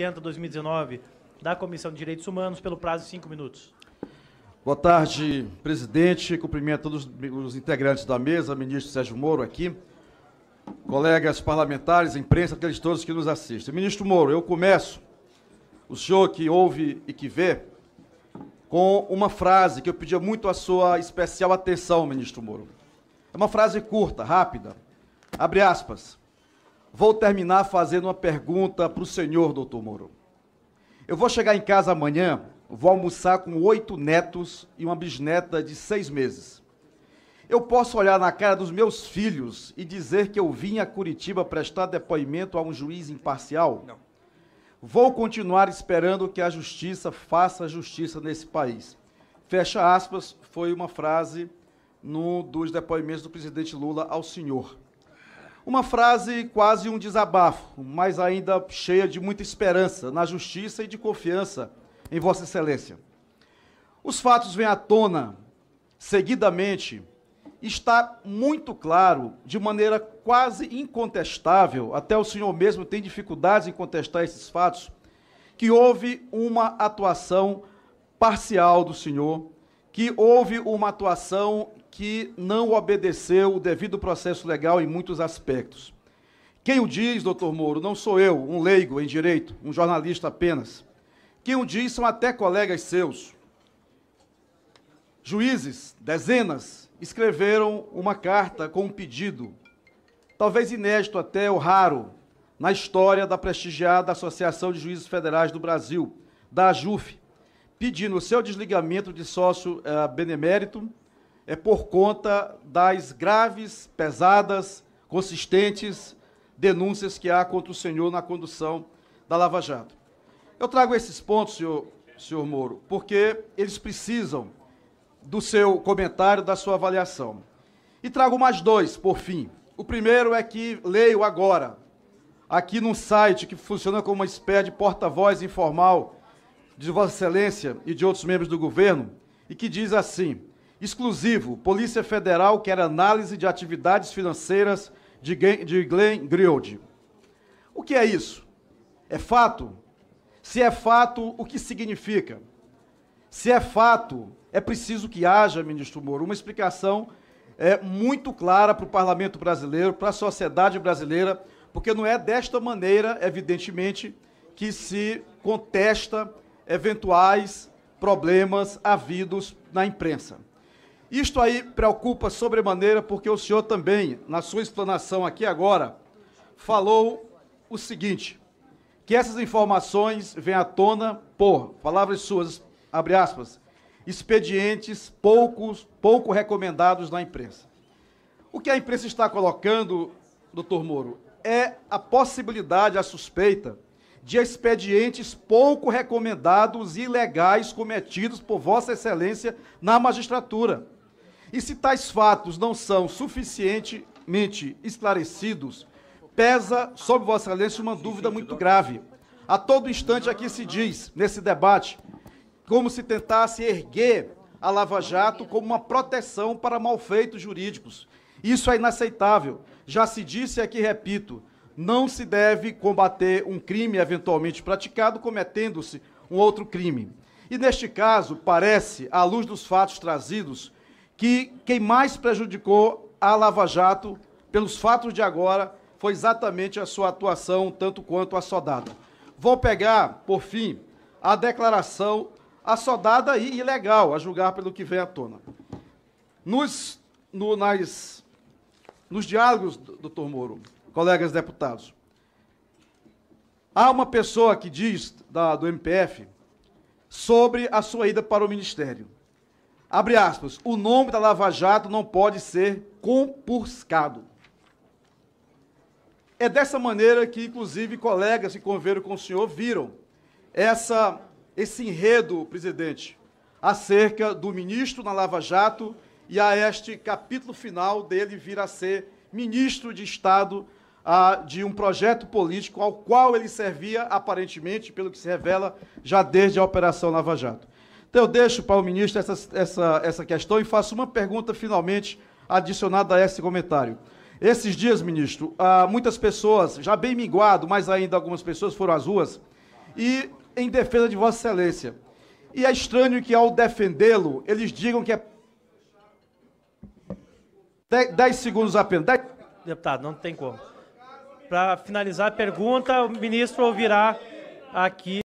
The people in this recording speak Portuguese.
70-2019 da Comissão de Direitos Humanos, pelo prazo de cinco minutos. Boa tarde, presidente. Cumprimento todos os integrantes da mesa, ministro Sérgio Moro aqui, colegas parlamentares, imprensa, aqueles todos que nos assistem. Ministro Moro, eu começo, o senhor que ouve e que vê, com uma frase que eu pedia muito a sua especial atenção, ministro Moro. É uma frase curta, rápida. Abre aspas. Vou terminar fazendo uma pergunta para o senhor, doutor Moro. Eu vou chegar em casa amanhã, vou almoçar com oito netos e uma bisneta de seis meses. Eu posso olhar na cara dos meus filhos e dizer que eu vim a Curitiba prestar depoimento a um juiz imparcial? Não. Vou continuar esperando que a justiça faça justiça nesse país. Fecha aspas, foi uma frase num dos depoimentos do presidente Lula ao senhor. Uma frase quase um desabafo, mas ainda cheia de muita esperança na justiça e de confiança em Vossa Excelência. Os fatos vêm à tona seguidamente, está muito claro, de maneira quase incontestável, até o senhor mesmo tem dificuldades em contestar esses fatos, que houve uma atuação parcial do senhor, que houve uma atuação que não obedeceu o devido processo legal em muitos aspectos. Quem o diz, doutor Moro, não sou eu, um leigo em direito, um jornalista apenas. Quem o diz são até colegas seus. Juízes, dezenas, escreveram uma carta com um pedido, talvez inédito até ou raro, na história da prestigiada Associação de Juízes Federais do Brasil, da AJUF, pedindo o seu desligamento de sócio eh, benemérito é por conta das graves, pesadas, consistentes denúncias que há contra o senhor na condução da Lava Jato. Eu trago esses pontos, senhor, senhor Moro, porque eles precisam do seu comentário, da sua avaliação. E trago mais dois, por fim. O primeiro é que leio agora, aqui num site que funciona como uma espécie de porta-voz informal de Vossa Excelência e de outros membros do governo, e que diz assim: Exclusivo, Polícia Federal quer análise de atividades financeiras de, Glenn Griold. O que é isso? É fato? Se é fato, o que significa? Se é fato, é preciso que haja, ministro Moro, uma explicação é, muito clara para o parlamento brasileiro, para a sociedade brasileira, porque não é desta maneira, evidentemente, que se contesta eventuais problemas havidos na imprensa. Isto aí preocupa sobremaneira, porque o senhor também, na sua explanação aqui agora, falou o seguinte: que essas informações vêm à tona por, palavras suas, abre aspas, expedientes poucos, pouco recomendados na imprensa. O que a imprensa está colocando, doutor Moro, é a possibilidade, a suspeita, de expedientes pouco recomendados e ilegais cometidos por Vossa Excelência na magistratura. E se tais fatos não são suficientemente esclarecidos, pesa sobre Vossa Excelência uma dúvida muito grave. A todo instante aqui se diz, nesse debate, como se tentasse erguer a Lava Jato como uma proteção para malfeitos jurídicos. Isso é inaceitável. Já se disse aqui, repito, não se deve combater um crime eventualmente praticado cometendo-se um outro crime. E neste caso, parece, à luz dos fatos trazidos, que quem mais prejudicou a Lava Jato, pelos fatos de agora, foi exatamente a sua atuação, tanto quanto a sodada. Vou pegar, por fim, a declaração assodada e ilegal, a julgar pelo que vem à tona. Nos, no, nas, nos diálogos, doutor Moro, colegas deputados, há uma pessoa que diz, da, do MPF, sobre a sua ida para o Ministério. Abre aspas. O nome da Lava Jato não pode ser compurcado. É dessa maneira que, inclusive, colegas que conviveram com o senhor viram essa, esse enredo, presidente, acerca do ministro na Lava Jato e a este capítulo final dele vir a ser ministro de Estado ah, de um projeto político ao qual ele servia, aparentemente, pelo que se revela, já desde a Operação Lava Jato. Então, eu deixo para o ministro essa, essa, essa questão e faço uma pergunta, finalmente, adicionada a esse comentário. Esses dias, ministro, ah, muitas pessoas, já bem minguado, mas ainda algumas pessoas foram às ruas, e em defesa de Vossa Excelência. E é estranho que, ao defendê-lo, eles digam que é. dez segundos apenas. Dez... Deputado, não tem como. Para finalizar a pergunta, o ministro ouvirá aqui.